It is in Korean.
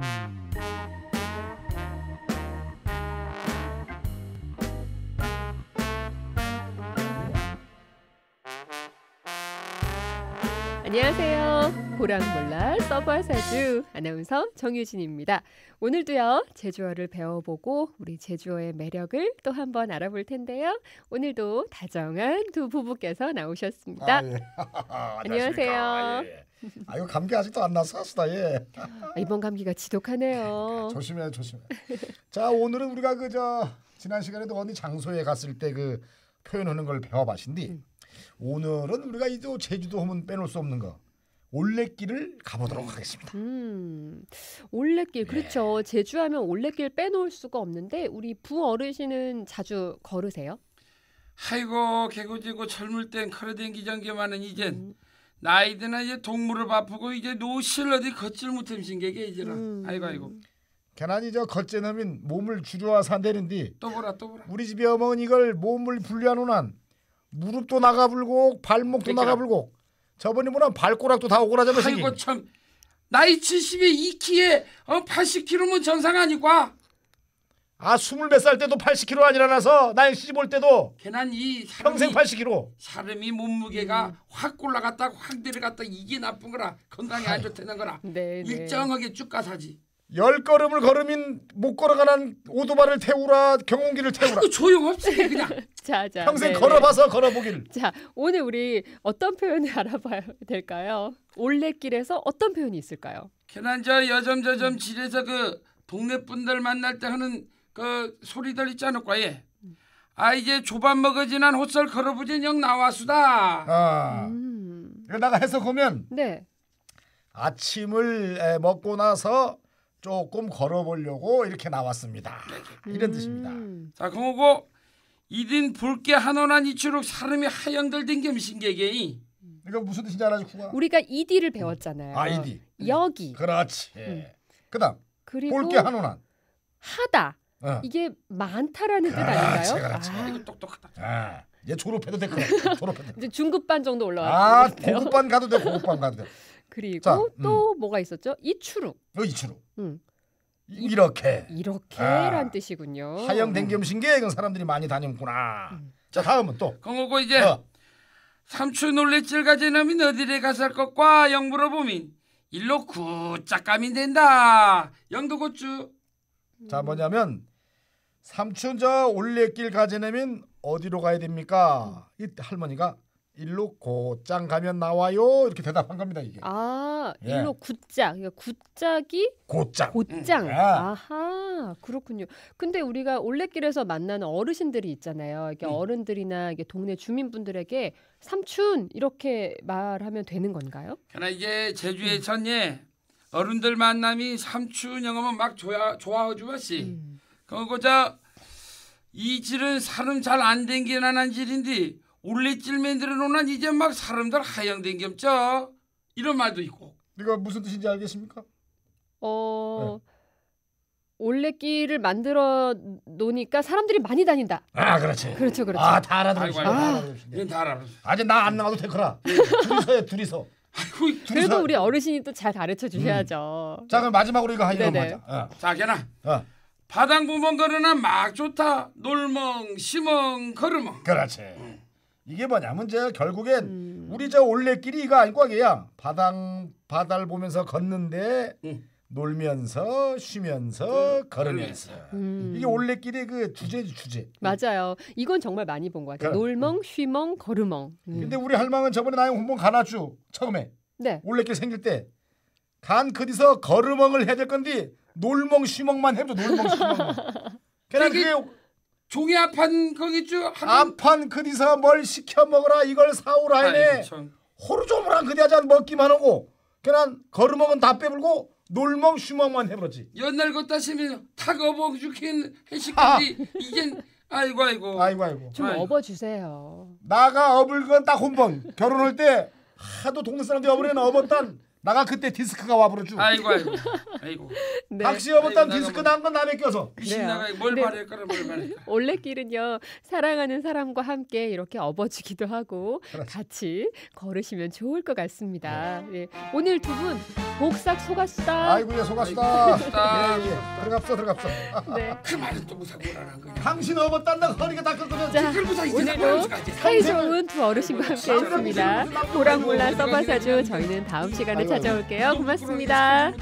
Mm-hmm. 안녕하세요. 보랑몰라 서브사주 아나운서 정유진입니다. 오늘도요 제주어를 배워보고 우리 제주어의 매력을 또 한번 알아볼 텐데요. 오늘도 다정한 두 부부께서 나오셨습니다. 아, 예. 안녕하세요. 아, 예. 아 감기 아직도 안 났어 수다 예. 아, 이번 감기가 지독하네요. 조심해 그러니까, 조심해. 자 오늘은 우리가 그저 지난 시간에도 어디 장소에 갔을 때 그 표현하는 걸 배워봤신디. 음. 오늘은 우리가 이제 제주도 하면 빼놓을 수 없는 거. 올레길을 가보도록 하겠습니다. 음, 올레길 그렇죠. 네. 제주하면 올레길 빼놓을 수가 없는데 우리 부 어르신은 자주 걸으세요? 아이고 개구지고 젊을 땐 걸어댕기 전기만은 이젠 음. 나이 드나 이제 동물을 바쁘고 이제 노실 어디 걷질 못함신 게게 이제라. 음. 아이고 아이고. 괜한 이저 걷제놈인 몸을 줄여와 산대는디. 또 보라 또 보라. 우리 집에 어머니걸 몸을 분리하노난 무릎도 나가불고 발목도 그러니 나가불고 저번에 보면 발꼬락도 다 오그라져서 아이고 참 나이 70에 2키에 어, 80kg면 전상 아니까 아 스물 몇 살 때도 80kg 아니라서 나이 시 때도 걔난 이 사람이, 평생 80kg 사람이 몸무게가 음. 확 올라갔다 확 내려갔다 이게 나쁜 거라 건강에 안 좋다는 거라 네, 네. 일정하게 쭉 가사지 열 걸음을 걸음인 못 걸어가는 오토바를 태우라 경운기를 태우라. 조용없이 그냥. 자, 자, 평생 네네. 걸어봐서 걸어보길. 자 오늘 우리 어떤 표현을 알아봐야 될까요? 올레길에서 어떤 표현이 있을까요? 괜한 저 여점저점 길에서 그 동네 분들 만날 때 하는 그 소리들 있잖아 과예. 아 이제 조밥 먹어지난 호설 걸어보진 영 나와수다. 아. 음. 이러다가 해서 보면. 네. 아침을 먹고 나서 조금 걸어보려고 이렇게 나왔습니다. 이런 뜻입니다. 음. 자, 그리고 이딘 붉게 한원한 이추룩 사름이 하연들된 겸신개개이. 이거 무슨 뜻인지 알아요, 쿠가? 우리가 이디를 배웠잖아요. 아, 이디. 여기. 그렇지. 음. 그다음. 그리고 붉게 한원한. 하다. 어. 이게 많다라는 그렇지, 뜻 아닌가요? 그렇지. 아. 이거 똑똑하다. 아. 얘 졸업해도 돼. 졸업해도 이제 중급반 정도 올라왔어요. 아, 고급반 가도 돼. 고급반 가도 돼. 그리고 자, 음. 또 뭐가 있었죠? 이추룩. 어, 이추룩. 음. 이, 렇게 이렇게란 아. 뜻이군요. 하영 댕겸신게 음. 이건 사람들이 많이 다녔구나. 음. 자 다음은 또. 그거고 이제 어. 삼추 놀래 찔가지 놈이 어디래 가살 것과 영부로 보민 일로 구짝감이 된다. 영도고추. 음. 자 뭐냐면 삼촌 저 올레길 가지내면 어디로 가야 됩니까? 이 할머니가 일로 곧장 가면 나와요 이렇게 대답한 겁니다 이게. 아 예. 일로 굿짝 그러니까 굿짝이 곧장. 곧장. 음. 아하 그렇군요. 근데 우리가 올레길에서 만나는 어르신들이 있잖아요. 이게 음. 어른들이나 이게 동네 주민분들에게 삼촌 이렇게 말하면 되는 건가요? 그러나 이게 제주의 천예 음. 어른들 만남이 삼촌 영어만 막 좋아 좋아해주었시. 음. 그거자 이 질은 사람 잘안 댕기는 한 질인데 올레찔 만들어 놓은 이제 막 사람들 하향된 겸자 이런 말도 있고. 네가 무슨 뜻인지 알겠습니까? 어 네. 올레길을 만들어 놓으니까 사람들이 많이 다닌다. 아 그렇지. 그렇죠 그렇죠. 아다 알아들었어. 아, 아. 이건 다 알아들었어. 아직 나안 나가도 되거라. 예. 둘이서요 둘이서. 아이고, 둘이서. 우리 어르신이 또 잘 가르쳐 주셔야죠. 음. 자 그럼 마지막으로 이거 한 이름 맞자 어. 자 걔나. 어. 바닥 부멍 걸으나 막 좋다. 놀멍 시멍 걸으멍. 그렇지. 이게 뭐냐 문제 결국엔 음. 우리 저 올레길이가 안과게야 바당 바다를 보면서 걷는데 음. 놀면서 쉬면서 음. 걸으면서 이게 올레길의그 주제지 주제 맞아요 이건 정말 많이 본 것 같아요 그래. 그러니까. 놀멍 쉬멍 걸으멍 음. 근데 우리 할망은 저번에 나영 홍보 가나주 처음에 네. 올레길 생길 때 간 그디서 걸으멍을 해야 될 건데 놀멍 쉬멍만 해도 놀멍 쉬멍 그냥 그게 종이 앞판거기쭉앞판 그디서 뭘 시켜 먹으라 이걸 사오라 해네 호르조물한 그디하잔 먹기만 하고 그냥 걸음먹은 다 빼불고 놀멍 슈멍만 해버렸지 옛날 것 따시면 탁어먹 죽힌 해식들이 아. 이젠 아이고 아이고 아이고 아이고 좀 아이고. 업어주세요 나가 업을 건딱 혼번 결혼할 때 하도 동네 사람들이 업을 해나 업었단 나가 그때 디스크가 와버려 쭉. 아이고 아이고. 아이고. 네. 박시어버딴 디스크 난건 남에 껴서. 귀신 네. 나가 뭘 말할 거라 뭘 말해. 올레길은요 사랑하는 사람과 함께 이렇게 업어주기도 하고 그렇지. 같이 걸으시면 좋을 것 같습니다. 네. 예. 오늘 두 분 복삭 속았다. 아이고야 속았다. 예, 예. 들어갑소 들어갑소. 네. 그 말은 또 무사고 라는 거야. 당신 업어딴다 허리가 다끌거든. 자 오늘도 사이 좋은 두 어르신과 함께했습니다. 보랑몰라 서바사주 저희는 다음 시간에. 찾아올게요. 고맙습니다.